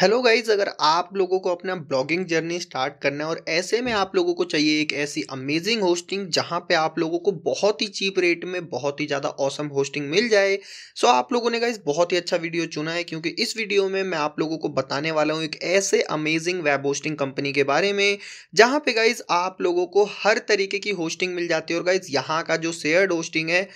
hello guys अगर आप लोगों को अपना ब्लॉगिंग जर्नी स्टार्ट करना है और ऐसे में आप लोगों को चाहिए एक ऐसी अमेजिंग होस्टिंग जहां पे आप लोगों को बहुत ही चीप रेट में बहुत ही ज़्यादा औसम होस्टिंग मिल जाए सो आप लोगों ने गाइज बहुत ही अच्छा वीडियो चुना है क्योंकि इस वीडियो में मैं आप लोगों को बताने वाला हूँ एक ऐसे अमेजिंग वेब होस्टिंग कंपनी के बारे में जहाँ पर गाइज आप लोगों को हर तरीके की होस्टिंग मिल जाती है और गाइज यहाँ का जो शेयर्ड होस्टिंग है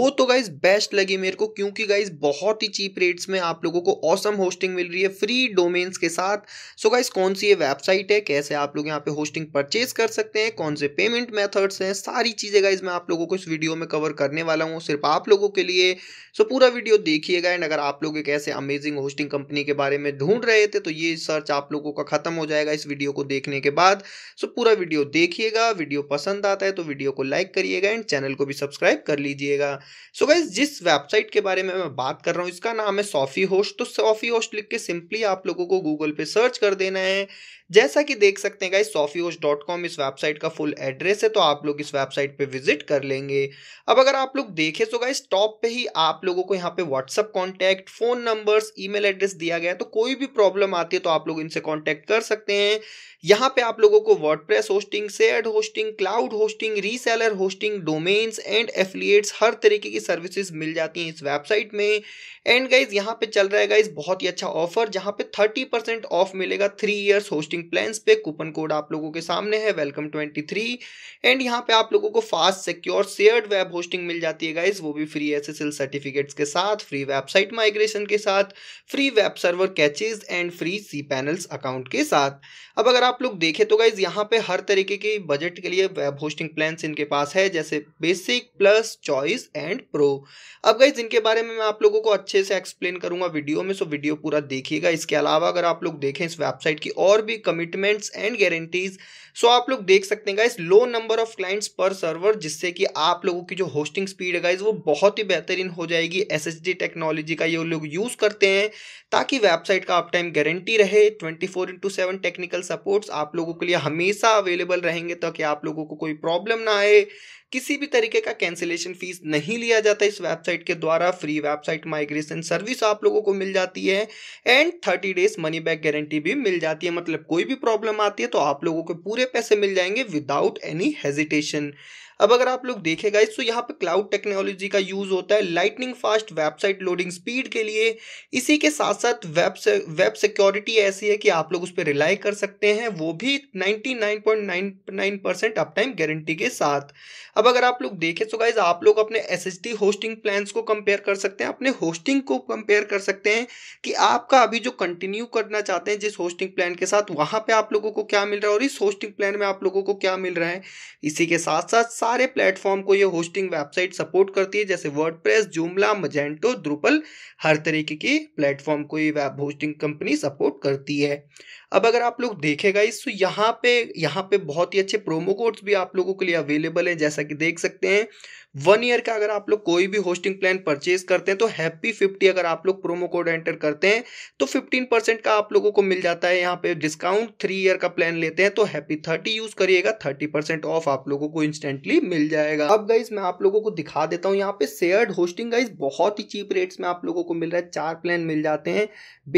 वो तो गाइज बेस्ट लगी मेरे को क्योंकि गाइज बहुत ही चीप रेट्स में आप लोगों को औसम होस्टिंग मिल रही है फ्री डोम डोमेन्स के साथ सो गाइस कौन सी ये वेबसाइट है कैसे आप लोग यहाँ पे होस्टिंग परचेज कर सकते हैं कौन से पेमेंट मेथड्स हैं सारी चीज़ें गाइस मैं आप लोगों को इस वीडियो में कवर करने वाला हूँ सिर्फ आप लोगों के लिए सो so, पूरा वीडियो देखिएगा एंड अगर आप लोग एक ऐसे अमेजिंग होस्टिंग कंपनी के बारे में ढूंढ रहे थे तो ये सर्च आप लोगों का खत्म हो जाएगा इस वीडियो को देखने के बाद सो so, पूरा वीडियो देखिएगा वीडियो पसंद आता है तो वीडियो को लाइक करिएगा एंड चैनल को भी सब्सक्राइब कर लीजिएगा सो so, गाइज जिस वेबसाइट के बारे में मैं बात कर रहा हूँ इसका नाम है सॉफी होस्ट तो सॉफी होस्ट लिख के सिंपली आप लोग लोगों को गूगल पे सर्च कर देना है जैसा कि देख सकते हैं गाइस सॉफियोज डॉट कॉम इस वेबसाइट का फुल एड्रेस है तो आप लोग इस वेबसाइट पे विजिट कर लेंगे अब अगर आप लोग देखें तो गाइस टॉप पे ही आप लोगों को यहाँ पे WhatsApp contact phone numbers email address दिया गया है तो कोई भी प्रॉब्लम आती है तो आप लोग इनसे कॉन्टैक्ट कर सकते हैं यहाँ पे आप लोगों को press hosting said hosting cloud hosting reseller hosting domains and affiliates हर तरीके की सर्विसेज मिल जाती हैं इस वेबसाइट में एंड गाइज यहाँ पे चल रहा है गाइज बहुत ही अच्छा ऑफर जहाँ पे थर्टी परसेंट ऑफ मिलेगा three years hosting booking plan पे कूपन कोड आप लोगों के सामने है वेलकम ट्वेंटी थ्री एंड यहाँ पे आप लोगों को fast secure shared web hosting मिल जाती है गाइज वो भी फ्री एस सर्टिफिकेट्स के साथ फ्री वेबसाइट माइग्रेशन के साथ free web server caches and free cPanels account के साथ अब अगर आप लोग देखें तो गाइज यहाँ पे हर तरीके के बजट के लिए वेब होस्टिंग प्लान इनके पास है जैसे basic plus choice and pro अब गाइज इनके बारे में मैं आप लोगों को अच्छे से एक्सप्लेन करूंगा वीडियो में सो वीडियो पूरा देखिएगा इसके अलावा अगर आप लोग देखें इस वेबसाइट की और भी कमिटमेंट्स एंड गारंटीज सो आप लोग देख सकते हैं guys low number of clients पर सर्वर जिससे कि आप लोगों की जो होस्टिंग स्पीड है गाइस वो बहुत ही बेहतरीन हो जाएगी एस टेक्नोलॉजी का ये लोग यूज़ करते हैं ताकि वेबसाइट का अप टाइम गारंटी रहे twenty four into seven technical supports आप लोगों के लिए हमेशा अवेलेबल रहेंगे ताकि आप लोगों को कोई प्रॉब्लम ना आए किसी भी तरीके का कैंसिलेशन फीस नहीं लिया जाता इस वेबसाइट के द्वारा फ्री वेबसाइट माइग्रेशन सर्विस आप लोगों को मिल जाती है and thirty days money back guarantee भी मिल जाती है मतलब कोई कोई भी प्रॉब्लम आती है तो आप लोगों के पूरे पैसे मिल जाएंगे विदाउट एनी हेजिटेशन अब अगर आप लोग देखेगा तो यहाँ पे क्लाउड टेक्नोलॉजी का यूज़ होता है lightning fast website loading speed के लिए इसी के साथ साथ वेब वेब सिक्योरिटी ऐसी है कि आप लोग उस पर रिलाई कर सकते हैं वो भी 99.99 परसेंट अप टाइम गारंटी के साथ अब अगर आप लोग देखें तो गाइज आप लोग अपने एस होस्टिंग प्लान को कंपेयर कर सकते हैं अपने होस्टिंग को कंपेयर कर सकते हैं कि आपका अभी जो कंटिन्यू करना चाहते हैं जिस होस्टिंग प्लान के साथ वहां पर आप लोगों को क्या मिल रहा है और इस होस्टिंग प्लान में आप लोगों को क्या मिल रहा है इसी के साथ साथ सारे प्लेटफॉर्म को ये होस्टिंग वेबसाइट सपोर्ट करती है जैसे वर्ड जूमला मजेंटो द्रुपल हर तरीके की प्लेटफॉर्म को ये वेब होस्टिंग कंपनी सपोर्ट करती है अब अगर आप लोग देखेगा इस तो यहाँ पे यहाँ पे बहुत ही अच्छे प्रोमो कोड्स भी आप लोगों के लिए अवेलेबल हैं जैसा कि देख सकते हैं वन ईयर का अगर आप लोग कोई भी होस्टिंग प्लान परचेज करते हैं तो हैप्पी फिफ्टी अगर आप लोग प्रोमो कोड एंटर करते हैं तो फिफ्टीन परसेंट का आप लोगों को मिल जाता है यहाँ पे डिस्काउंट थ्री ईयर का प्लान लेते हैं तो हैप्पी थर्टी यूज करिएगा थर्टी परसेंट ऑफ आप लोगों को इंस्टेंटली मिल जाएगा अब गाइज मैं आप लोगों को दिखा देता हूँ यहाँ पे शेयर्ड होस्टिंग गाइज बहुत ही चीप रेट्स में आप लोगों को मिल रहा है चार प्लान मिल जाते हैं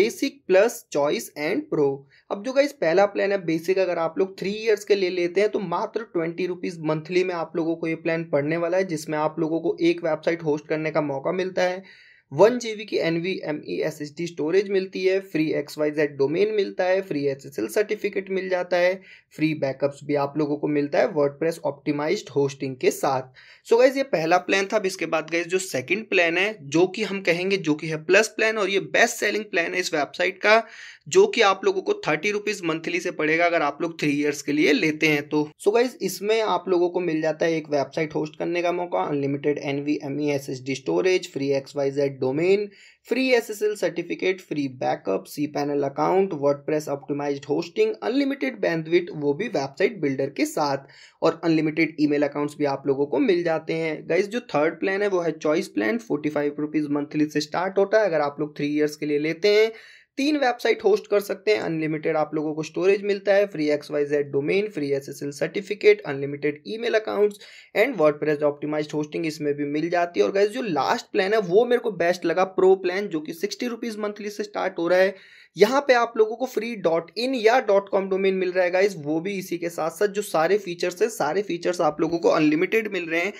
basic plus choice and pro अब जो गाइस पहला प्लान है बेसिक अगर आप लोग थ्री इयर्स के ले लेते हैं तो मात्र ट्वेंटी रुपीज़ मंथली में आप लोगों को ये प्लान पढ़ने वाला है जिसमें आप लोगों को एक वेबसाइट होस्ट करने का मौका मिलता है वन जीबी की N V M E S S D storage मिलती है free X Y Z domain मिलता है free S S L certificate मिल जाता है फ्री बैकअप्स भी आप लोगों को मिलता है वर्ड प्रेस ऑप्टिमाइज होस्टिंग के साथ सो so गाइज ये पहला प्लान था अब इसके बाद गाइज जो सेकंड प्लान है जो कि हम कहेंगे जो कि है प्लस प्लान और ये बेस्ट सेलिंग प्लान है इस वेबसाइट का जो कि आप लोगों को थर्टी रुपीज़ मंथली से पड़ेगा अगर आप लोग थ्री ईयर्स के लिए लेते हैं तो सो so गाइज इसमें आप लोगों को मिल जाता है एक वेबसाइट होस्ट करने का मौका unlimited N V M E S S D storage free X Y Z domain, free SSL certificate, free backup, cPanel account WordPress optimized hosting unlimited bandwidth वो भी वेबसाइट बिल्डर के साथ और अनलिमिटेड ईमेल अकाउंट्स भी आप लोगों को मिल जाते हैं गाइज जो थर्ड प्लान है वो है choice plan forty five rupees monthly से स्टार्ट होता है अगर आप लोग थ्री ईयर्स के लिए लेते हैं तीन वेबसाइट होस्ट कर सकते हैं अनलिमिटेड आप लोगों को स्टोरेज मिलता है free X Y Z domain free L certificate unlimited email accounts and WordPress optimized hosting इसमें भी मिल जाती है और गैस जो लास्ट प्लान है वो मेरे को बेस्ट लगा प्रो प्लान जो कि सिक्सटी रुपीज मंथली से स्टार्ट हो रहा है यहाँ पे आप लोगों को फ्री डॉट इन या डॉट कॉम डोमेन मिल रहा है गाइज वो भी इसी के साथ साथ जो सारे फीचर्स है सारे फीचर्स आप लोगों को अनलिमिटेड मिल रहे हैं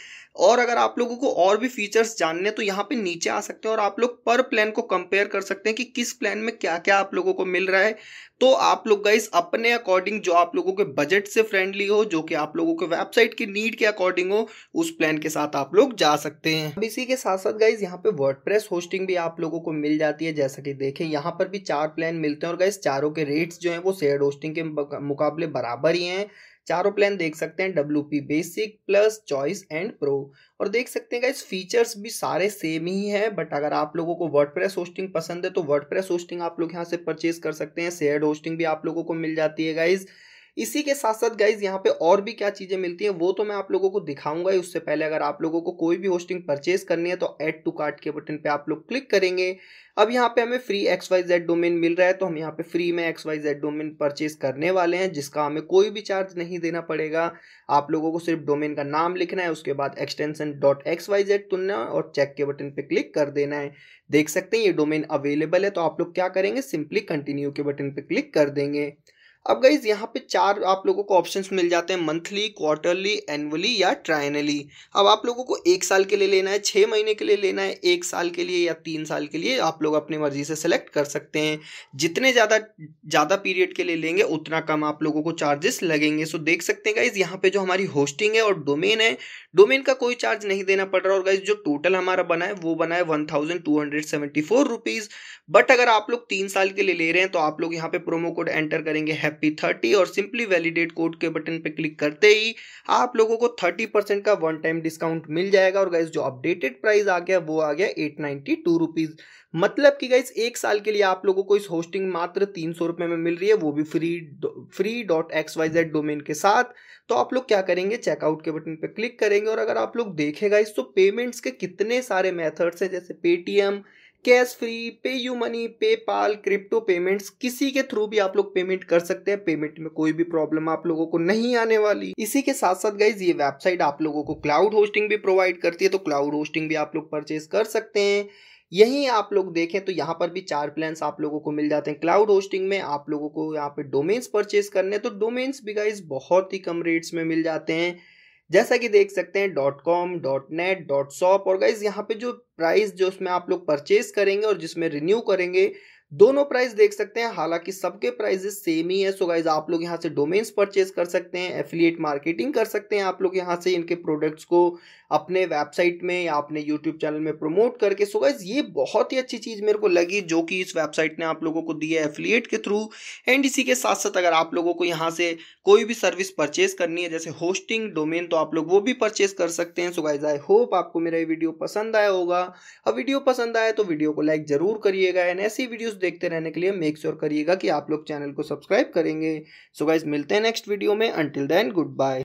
और अगर आप लोगों को और भी फीचर्स जानने तो यहाँ पे नीचे आ सकते हैं और आप लोग पर प्लान को कंपेयर कर सकते हैं कि किस प्लान में क्या क्या आप लोगों को मिल रहा है तो आप लोग गाइस अपने अकॉर्डिंग जो आप लोगों के बजट से फ्रेंडली हो जो कि आप लोगों के वेबसाइट की नीड के अकॉर्डिंग हो उस प्लान के साथ आप लोग जा सकते हैं अब इसी के साथ साथ गाइज यहाँ पे वर्ड होस्टिंग भी आप लोगों को मिल जाती है जैसा कि देखें यहाँ पर भी चार प्लान मिलते हैं और गाइज चारों के रेट्स जो है वो शेयर होस्टिंग के मुकाबले बराबर ही हैं चारों प्लान देख सकते हैं W P basic plus choice and pro और देख सकते हैं इस फीचर्स भी सारे सेम ही हैं बट अगर आप लोगों को वर्ड प्रेस होस्टिंग पसंद है तो वर्ड प्रेस होस्टिंग आप लोग यहाँ से परचेज कर सकते हैं शेयर होस्टिंग भी आप लोगों को मिल जाती है गाइज़ इसी के साथ साथ गाइज यहाँ पे और भी क्या चीज़ें मिलती हैं वो तो मैं आप लोगों को दिखाऊंगा उससे पहले अगर आप लोगों को कोई भी होस्टिंग परचेज करनी है तो एड टू कार्ट के बटन पे आप लोग क्लिक करेंगे अब यहाँ पे हमें free X Y Z domain मिल रहा है तो हम यहाँ पे फ्री में X Y Z domain purchase करने वाले हैं जिसका हमें कोई भी चार्ज नहीं देना पड़ेगा आप लोगों को सिर्फ डोमेन का नाम लिखना है उसके बाद extension dot X Y Z चुनना है और चेक के बटन पे क्लिक कर देना है देख सकते हैं ये डोमेन अवेलेबल है तो आप लोग क्या करेंगे सिंपली कंटिन्यू के बटन पे क्लिक कर देंगे अब गाइज यहाँ पे चार आप लोगों को ऑप्शंस मिल जाते हैं मंथली क्वार्टरली एनुअली या ट्राइनली अब आप लोगों को एक साल के लिए लेना है छः महीने के लिए लेना है एक साल के लिए या तीन साल के लिए आप लोग अपनी मर्जी से सेलेक्ट कर सकते हैं जितने ज़्यादा ज़्यादा पीरियड के लिए लेंगे उतना कम आप लोगों को चार्जेस लगेंगे सो देख सकते हैं गाइज यहाँ पर जो हमारी होस्टिंग है और डोमेन है डोमेन का कोई चार्ज नहीं देना पड़ रहा और गाइज जो टोटल हमारा बना है वो बना है one thousand two hundred seventy four rupees but अगर आप लोग तीन साल के लिए ले रहे हैं तो आप लोग यहाँ पे प्रोमो कोड एंटर करेंगे हैप्पी थर्टी और सिंपली वैलिडेट कोड के बटन पर क्लिक करते ही आप लोगों को थर्टी परसेंट का वन टाइम डिस्काउंट मिल जाएगा और गाइज जो अपडेटेड प्राइस आ गया वो आ गया एट नाइन्टी टू रुपीज़ मतलब कि गाइज एक साल के लिए आप लोगों को इस होस्टिंग मात्र तीन सौ रुपये में मिल रही है वो भी free free dot X Y Z domain के साथ तो आप लोग क्या करेंगे चेकआउट के बटन पर क्लिक करेंगे और अगर आप लोग देखेगा इस तो पेमेंट्स के कितने सारे मेथड्स हैं जैसे Paytm Cashfree PayU money PayPal crypto payments किसी के थ्रू भी आप लोग पेमेंट कर सकते हैं पेमेंट में कोई भी प्रॉब्लम आप लोगों को नहीं आने वाली इसी के साथ साथ गाइज ये वेबसाइट आप लोगों को क्लाउड होस्टिंग भी प्रोवाइड करती है तो क्लाउड होस्टिंग भी आप लोग परचेज कर सकते हैं यहीं आप लोग देखें तो यहाँ पर भी चार प्लान्स आप लोगों को मिल जाते हैं क्लाउड होस्टिंग में आप लोगों को यहाँ पे डोमेन्स परचेज करने हैं तो डोमेन्स भी गाइज बहुत ही कम रेट्स में मिल जाते हैं जैसा कि देख सकते हैं dot com dot net dot shop और गाइज यहाँ पे जो प्राइस जो उसमें आप लोग परचेज करेंगे और जिसमें रिन्यू करेंगे दोनों प्राइस देख सकते हैं हालांकि सबके प्राइजेस सेम ही है सो गाइज आप लोग यहाँ से डोमेन्स परचेज कर सकते हैं एफिलिएट मार्केटिंग कर सकते हैं आप लोग यहाँ से इनके प्रोडक्ट्स को अपने वेबसाइट में या अपने यूट्यूब चैनल में प्रमोट करके सो गाइज ये बहुत ही अच्छी चीज़ मेरे को लगी जो कि इस वेबसाइट ने आप लोगों को दी है एफिलिएट के थ्रू एंड इसी के साथ साथ अगर आप लोगों को यहाँ से कोई भी सर्विस परचेज करनी है जैसे होस्टिंग डोमेन तो आप लोग वो भी परचेज कर सकते हैं सो गाइज आई होप आपको मेरा ये वीडियो पसंद आया होगा अब वीडियो पसंद आया तो वीडियो को लाइक जरूर करिएगा एंड ऐसी वीडियोस देखते रहने के लिए मेक श्योर करिएगा कि आप लोग चैनल को सब्सक्राइब करेंगे सो so गाइज मिलते हैं नेक्स्ट वीडियो में अंटिल देन गुड बाय